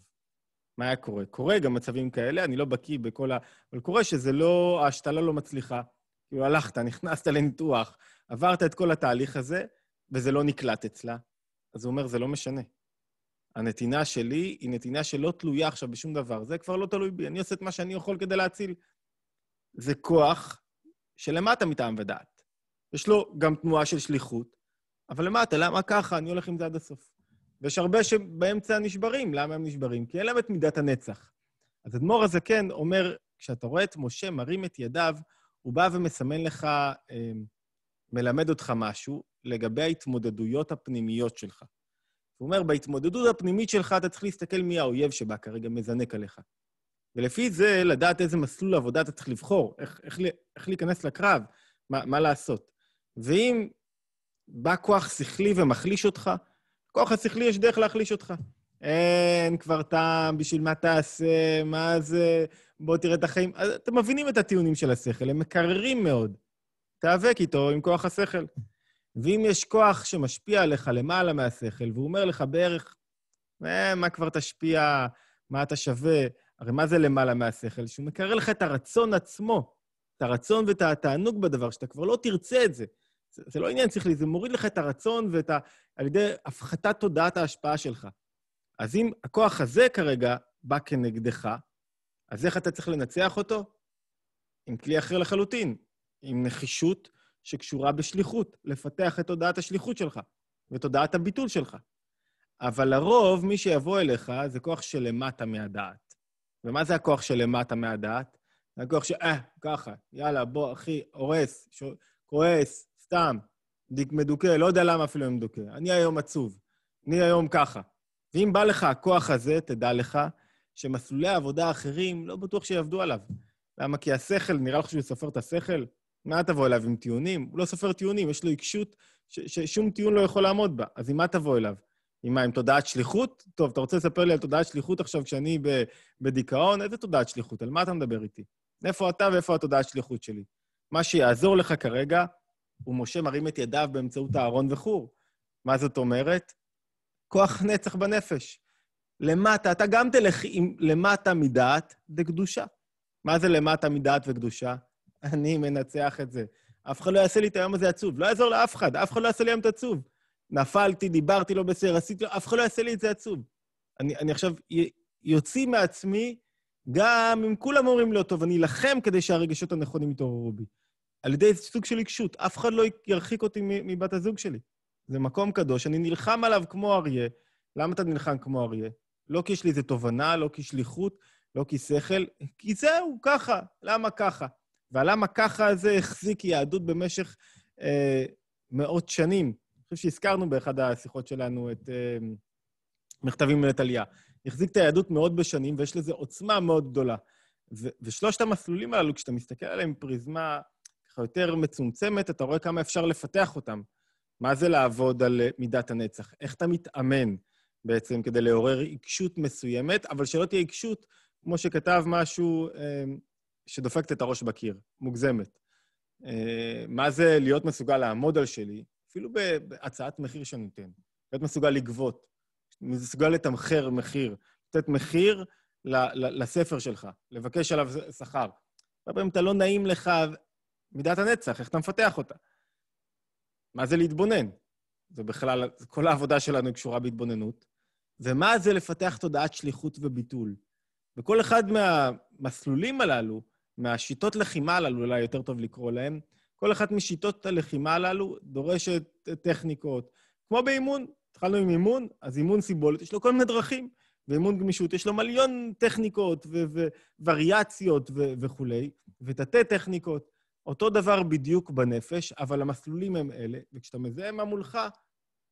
מה היה קורה? קורה גם מצבים כאלה, אני לא בקיא בכל ה... אבל קורה שזה לא, ההשתלה לא מצליחה. כאילו, הלכת, נכנסת לניתוח, עברת את כל התהליך הזה, וזה לא נקלט אצלה. אז הוא אומר, זה לא משנה. הנתינה שלי היא נתינה שלא תלויה עכשיו בשום דבר. זה כבר לא תלוי בי, אני עושה את מה שאני יכול כדי להציל. זה כוח שלמטה מטעם ודעת. יש לו גם תנועה של שליחות, אבל למטה, למה ככה? אני הולך עם זה עד הסוף. ויש הרבה שבאמצע נשברים. למה הם נשברים? כי אין להם את מידת הנצח. אז אדמו"ר הזקן אומר, כשאתה רואה את משה מרים את ידיו, הוא בא ומסמן לך, אה, מלמד אותך משהו לגבי ההתמודדויות הפנימיות שלך. הוא אומר, בהתמודדות הפנימית שלך אתה צריך להסתכל מי האויב שבא כרגע מזנק עליך. ולפי זה, לדעת איזה מסלול עבודה אתה צריך לבחור, איך, איך, איך להיכנס לקרב, מה, מה לעשות. ואם בא כוח שכלי ומחליש אותך, כוח השכלי יש דרך להחליש אותך. אין כבר טעם, בשביל מה תעשה, מה זה, בוא תראה את החיים. אז אתם מבינים את הטיעונים של השכל, הם מקררים מאוד. תיאבק איתו עם כוח השכל. ואם יש כוח שמשפיע עליך למעלה מהשכל, והוא אומר לך בערך, אה, מה כבר תשפיע, מה אתה שווה, הרי מה זה למעלה מהשכל? שהוא מקרר לך את הרצון עצמו, את הרצון ואת התענוג בדבר, שאתה כבר לא תרצה את זה. זה, זה לא עניין שכלי, זה מוריד לך את הרצון ואת ה... על ידי הפחתת תודעת ההשפעה שלך. אז אם הכוח הזה כרגע בא כנגדך, אז איך אתה צריך לנצח אותו? עם כלי אחר לחלוטין, עם נחישות שקשורה בשליחות, לפתח את תודעת השליחות שלך ותודעת הביטול שלך. אבל לרוב, מי שיבוא אליך זה כוח שלמטה מהדעת. ומה זה הכוח שלמטה מהדעת? זה הכוח ש... אה, ככה, יאללה, בוא, אחי, הורס, ש... כועס, סתם, מדוכא, לא יודע למה אפילו אני מדוכא. אני היום עצוב, אני היום ככה. ואם בא לך הכוח הזה, תדע לך שמסלולי עבודה אחרים, לא בטוח שיעבדו עליו. למה? כי השכל, נראה לך שהוא סופר את השכל? מה תבוא אליו עם טיעונים? הוא לא סופר טיעונים, יש לו עיקשות ששום טיעון לא יכול לעמוד בה. אז עם מה תבוא אליו? עם מה, עם תודעת שליחות? טוב, אתה רוצה לספר לי על תודעת שליחות עכשיו כשאני בדיכאון? איזה תודעת שליחות? על מה אתה מדבר איתי? איפה אתה ואיפה התודעת שליחות שלי? מה שיעזור לך כרגע, הוא משה מרים את ידיו באמצעות אהרון וחור. מה זאת אומרת? כוח נצח בנפש. למטה, אתה גם תלך עם למטה מדעת וקדושה. מה זה למטה מדעת וקדושה? אני מנצח את זה. אף אחד לא יעשה לי את היום הזה עצוב. לא יעזור לאף אחד, אף אחד לא יעשה לי היום את עצוב. נפלתי, דיברתי לא בסדר, עשיתי, לו, לא, אף אחד לא יעשה לי את זה עצוב. אני, אני עכשיו יוציא מעצמי, גם אם כולם אומרים לא טוב, אני אלחם כדי שהרגשות הנכונים יתעוררו בי. על ידי איזה סוג של עיקשות. אף אחד לא ירחיק אותי מבת הזוג שלי. זה מקום קדוש, אני נלחם עליו כמו אריה. למה אתה נלחם כמו אריה? לא כי יש לי איזו תובנה, לא כי שליחות, לא כי שכל, כי זהו, ככה. למה ככה? והלמה ככה זה החזיק יהדות במשך אה, מאות שנים. אני חושב שהזכרנו באחד השיחות שלנו את אה, מכתבים לטליה. החזיק את היהדות מאות בשנים, ויש לזה עוצמה מאוד גדולה. ו- ושלושת המסלולים הללו, כשאתה מסתכל עליהם פריזמה ככה יותר מצומצמת, אתה רואה כמה אפשר לפתח אותם. מה זה לעבוד על אה, מידת הנצח? איך אתה מתאמן בעצם כדי לעורר עיקשות מסוימת, אבל שלא תהיה עיקשות, כמו שכתב משהו אה, שדופקת את הראש בקיר, מוגזמת. אה, מה זה להיות מסוגל לעמוד על שלי, אפילו בהצעת מחיר שאני אתן. להיות מסוגל לגבות, מסוגל לתמחר מחיר, לתת מחיר לספר שלך, לבקש עליו שכר. הרבה פעמים אתה לא נעים לך מידת הנצח, איך אתה מפתח אותה. מה זה להתבונן? זה בכלל, כל העבודה שלנו קשורה בהתבוננות. ומה זה לפתח תודעת שליחות וביטול. בכל אחד מהמסלולים הללו, מהשיטות לחימה הללו, אולי יותר טוב לקרוא להן, כל אחת משיטות הלחימה הללו דורשת טכניקות. כמו באימון, התחלנו עם אימון, אז אימון סיבולת, יש לו כל מיני דרכים. ואימון גמישות, יש לו מיליון טכניקות ווריאציות ו- וכולי, ותתי-טכניקות. אותו דבר בדיוק בנפש, אבל המסלולים הם אלה, וכשאתה מזהה מה מולך,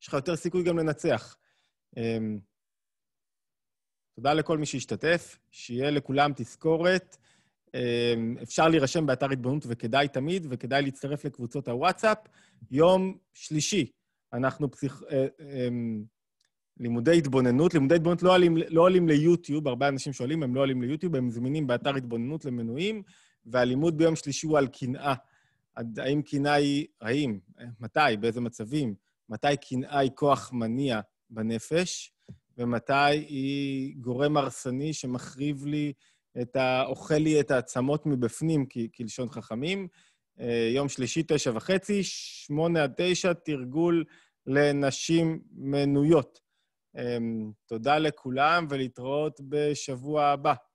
יש לך יותר סיכוי גם לנצח. אמ, תודה לכל מי שהשתתף, שיהיה לכולם תזכורת. אמ, אפשר להירשם באתר התבוננות, וכדאי תמיד, וכדאי להצטרף לקבוצות הוואטסאפ. יום שלישי, אנחנו פסיכ... אה, אמ, לימודי התבוננות. לימודי התבוננות לא עולים, לא עולים ליוטיוב, הרבה אנשים שואלים, הם לא עולים ליוטיוב, הם זמינים באתר התבוננות למנויים, והלימוד ביום שלישי הוא על קנאה. האם קנאה היא... האם? אה, מתי? באיזה מצבים? מתי קנאה היא כוח מניע בנפש? ומתי היא גורם הרסני שמחריב לי את האוכל לי את העצמות מבפנים, כלשון חכמים. אה, יום שלישי, תשע וחצי, שמונה עד תשע, תרגול לנשים מנויות. אמ, תודה לכולם, ולהתראות בשבוע הבא.